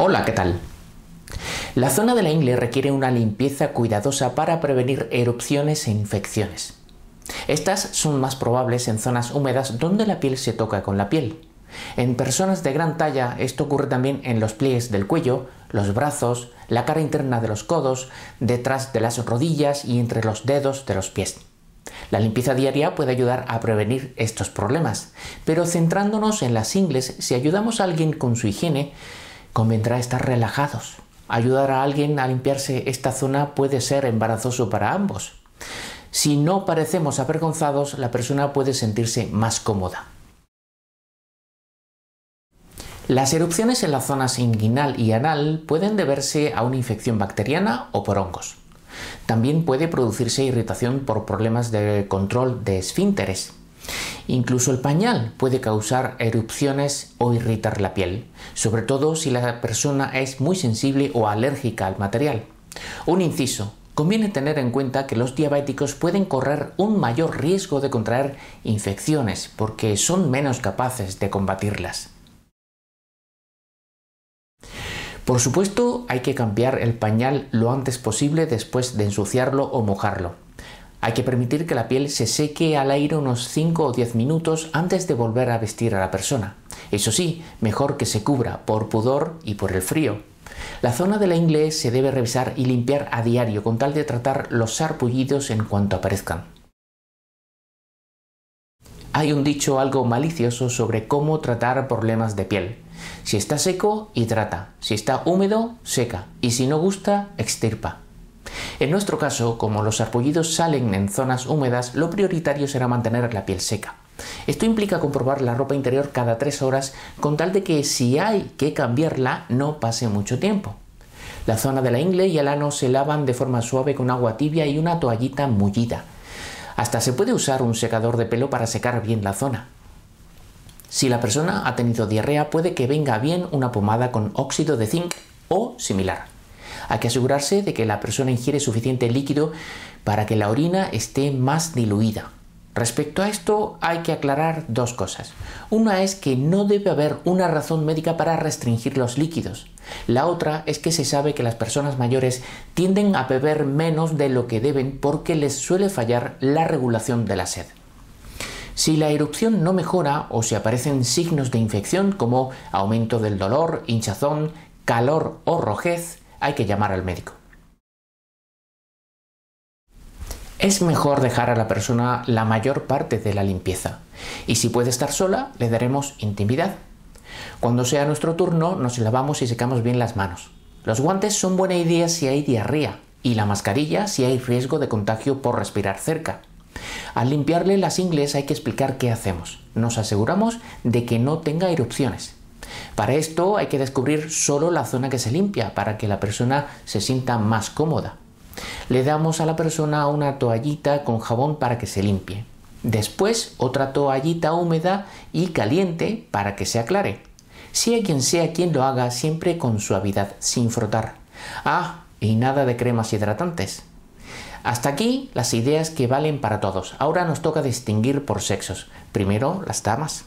Hola, ¿qué tal? La zona de la ingle requiere una limpieza cuidadosa para prevenir erupciones e infecciones. Estas son más probables en zonas húmedas donde la piel se toca con la piel. En personas de gran talla esto ocurre también en los pliegues del cuello, los brazos, la cara interna de los codos, detrás de las rodillas y entre los dedos de los pies. La limpieza diaria puede ayudar a prevenir estos problemas, pero centrándonos en las ingles, si ayudamos a alguien con su higiene, convendrá estar relajados. Ayudar a alguien a limpiarse esta zona puede ser embarazoso para ambos. Si no parecemos avergonzados, la persona puede sentirse más cómoda. Las erupciones en las zonas inguinal y anal pueden deberse a una infección bacteriana o por hongos. También puede producirse irritación por problemas de control de esfínteres, Incluso el pañal puede causar erupciones o irritar la piel, sobre todo si la persona es muy sensible o alérgica al material. Un inciso, conviene tener en cuenta que los diabéticos pueden correr un mayor riesgo de contraer infecciones porque son menos capaces de combatirlas. Por supuesto, hay que cambiar el pañal lo antes posible después de ensuciarlo o mojarlo. Hay que permitir que la piel se seque al aire unos 5 o 10 minutos antes de volver a vestir a la persona. Eso sí, mejor que se cubra por pudor y por el frío. La zona de la ingle se debe revisar y limpiar a diario con tal de tratar los sarpullidos en cuanto aparezcan. Hay un dicho algo malicioso sobre cómo tratar problemas de piel. Si está seco, hidrata. Si está húmedo, seca. Y si no gusta, extirpa. En nuestro caso, como los arpullidos salen en zonas húmedas, lo prioritario será mantener la piel seca. Esto implica comprobar la ropa interior cada 3 horas con tal de que si hay que cambiarla no pase mucho tiempo. La zona de la ingle y el ano se lavan de forma suave con agua tibia y una toallita mullida. Hasta se puede usar un secador de pelo para secar bien la zona. Si la persona ha tenido diarrea puede que venga bien una pomada con óxido de zinc o similar. Hay que asegurarse de que la persona ingiere suficiente líquido para que la orina esté más diluida. Respecto a esto hay que aclarar dos cosas. Una es que no debe haber una razón médica para restringir los líquidos. La otra es que se sabe que las personas mayores tienden a beber menos de lo que deben porque les suele fallar la regulación de la sed. Si la erupción no mejora o si aparecen signos de infección como aumento del dolor, hinchazón, calor o rojez, hay que llamar al médico. Es mejor dejar a la persona la mayor parte de la limpieza y si puede estar sola le daremos intimidad. Cuando sea nuestro turno nos lavamos y secamos bien las manos. Los guantes son buena idea si hay diarrea y la mascarilla si hay riesgo de contagio por respirar cerca. Al limpiarle las ingles hay que explicar qué hacemos. Nos aseguramos de que no tenga erupciones. Para esto hay que descubrir solo la zona que se limpia para que la persona se sienta más cómoda. Le damos a la persona una toallita con jabón para que se limpie. Después otra toallita húmeda y caliente para que se aclare. Sea quien sea quien lo haga, siempre con suavidad, sin frotar. Ah, y nada de cremas hidratantes. Hasta aquí las ideas que valen para todos. Ahora nos toca distinguir por sexos. Primero las damas.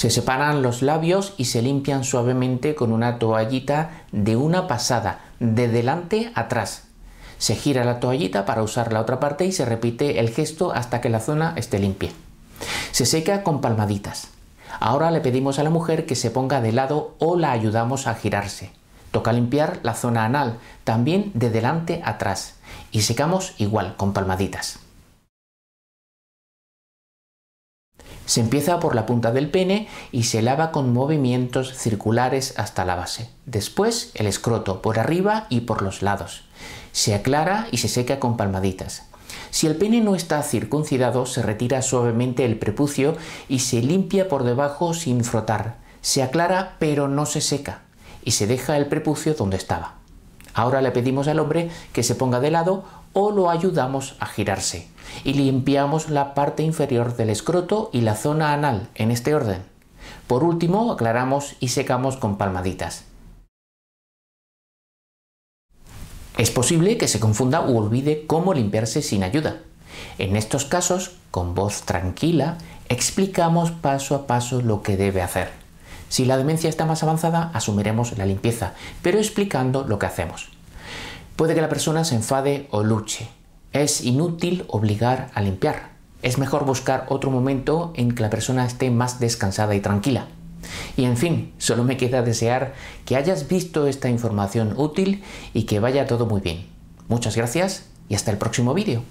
Se separan los labios y se limpian suavemente con una toallita de una pasada, de delante a atrás. Se gira la toallita para usar la otra parte y se repite el gesto hasta que la zona esté limpia. Se seca con palmaditas. Ahora le pedimos a la mujer que se ponga de lado o la ayudamos a girarse. Toca limpiar la zona anal, también de delante a atrás. Y secamos igual, con palmaditas. Se empieza por la punta del pene y se lava con movimientos circulares hasta la base. Después el escroto por arriba y por los lados. Se aclara y se seca con palmaditas. Si el pene no está circuncidado, se retira suavemente el prepucio y se limpia por debajo sin frotar. Se aclara pero no se seca y se deja el prepucio donde estaba. Ahora le pedimos al hombre que se ponga de lado o lo ayudamos a girarse y limpiamos la parte inferior del escroto y la zona anal en este orden. Por último, aclaramos y secamos con palmaditas. Es posible que se confunda u olvide cómo limpiarse sin ayuda. En estos casos, con voz tranquila, explicamos paso a paso lo que debe hacer. Si la demencia está más avanzada, asumiremos la limpieza, pero explicando lo que hacemos. Puede que la persona se enfade o luche. Es inútil obligar a limpiar. Es mejor buscar otro momento en que la persona esté más descansada y tranquila. Y en fin, solo me queda desear que hayas visto esta información útil y que vaya todo muy bien. Muchas gracias y hasta el próximo vídeo.